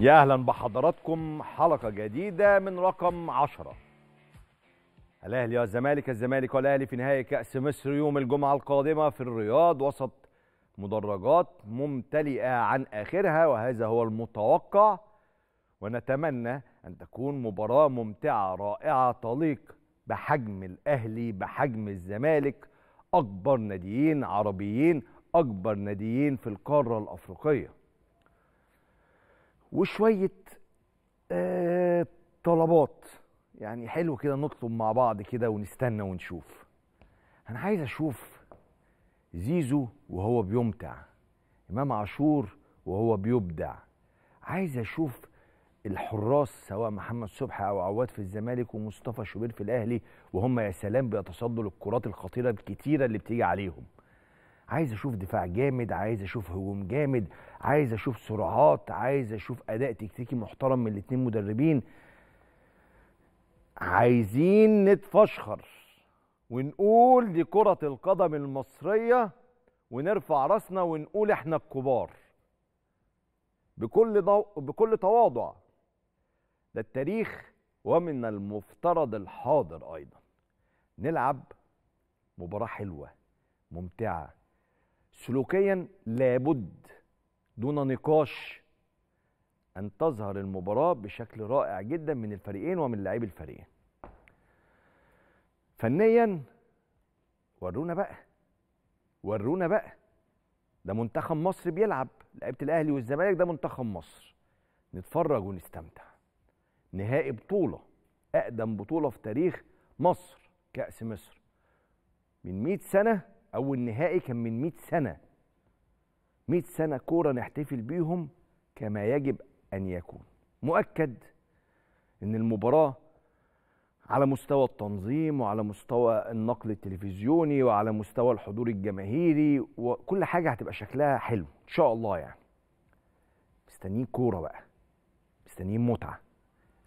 يا اهلا بحضراتكم حلقه جديده من رقم 10 الاهلي والزمالك الزمالك الزمالك والاهلي في نهائي كاس مصر يوم الجمعه القادمه في الرياض وسط مدرجات ممتلئه عن اخرها وهذا هو المتوقع ونتمنى ان تكون مباراه ممتعه رائعه تليق بحجم الاهلي بحجم الزمالك اكبر ناديين عربيين اكبر ناديين في القاره الافريقيه وشويه آه، طلبات يعني حلو كده نطلب مع بعض كده ونستنى ونشوف انا عايز اشوف زيزو وهو بيمتع امام عاشور وهو بيبدع عايز اشوف الحراس سواء محمد صبحي او عواد في الزمالك ومصطفى شوبير في الاهلي وهم يا سلام بيتصدوا للكرات الخطيره الكتيره اللي بتيجي عليهم عايز اشوف دفاع جامد عايز اشوف هجوم جامد عايز اشوف سرعات عايز اشوف اداء تكتيكي محترم من الاثنين مدربين عايزين نتفشخر ونقول دي كرة القدم المصرية ونرفع راسنا ونقول احنا الكبار بكل ضو... بكل تواضع ده التاريخ ومن المفترض الحاضر ايضا نلعب مباراة حلوة ممتعة سلوكيا لابد دون نقاش ان تظهر المباراه بشكل رائع جدا من الفريقين ومن لاعبي الفريقين فنيا ورونا بقى ورونا بقى ده منتخب مصر بيلعب لعيبه الاهلي والزمالك ده منتخب مصر نتفرج ونستمتع نهائي بطوله اقدم بطوله في تاريخ مصر كاس مصر من 100 سنه اول نهائي كان من 100 سنه 100 سنه كوره نحتفل بيهم كما يجب ان يكون مؤكد ان المباراه على مستوى التنظيم وعلى مستوى النقل التلفزيوني وعلى مستوى الحضور الجماهيري وكل حاجه هتبقى شكلها حلو ان شاء الله يعني مستنيين كوره بقى مستنيين متعه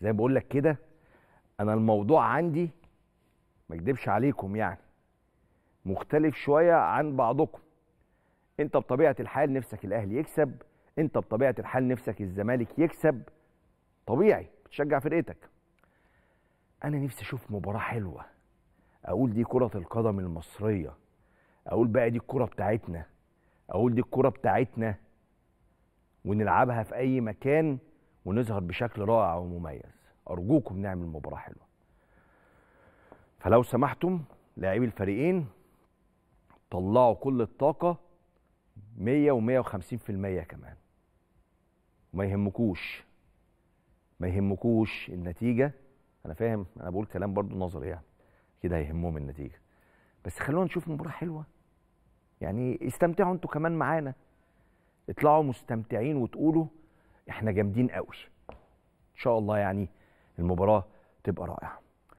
زي ما بقول لك كده انا الموضوع عندي ما اكدبش عليكم يعني مختلف شويه عن بعضكم انت بطبيعه الحال نفسك الاهلي يكسب انت بطبيعه الحال نفسك الزمالك يكسب طبيعي بتشجع فرقتك انا نفسي اشوف مباراه حلوه اقول دي كره القدم المصريه اقول بقى دي الكره بتاعتنا اقول دي الكره بتاعتنا ونلعبها في اي مكان ونظهر بشكل رائع ومميز ارجوكم نعمل مباراه حلوه فلو سمحتم لاعبي الفريقين طلعوا كل الطاقه 100 و150% كمان ما يهمكوش ما يهمكوش النتيجه انا فاهم انا بقول كلام برضو نظري يعني كده هيهمهم النتيجه بس خلونا نشوف مباراه حلوه يعني استمتعوا انتوا كمان معانا اطلعوا مستمتعين وتقولوا احنا جامدين قوي ان شاء الله يعني المباراه تبقى رائعه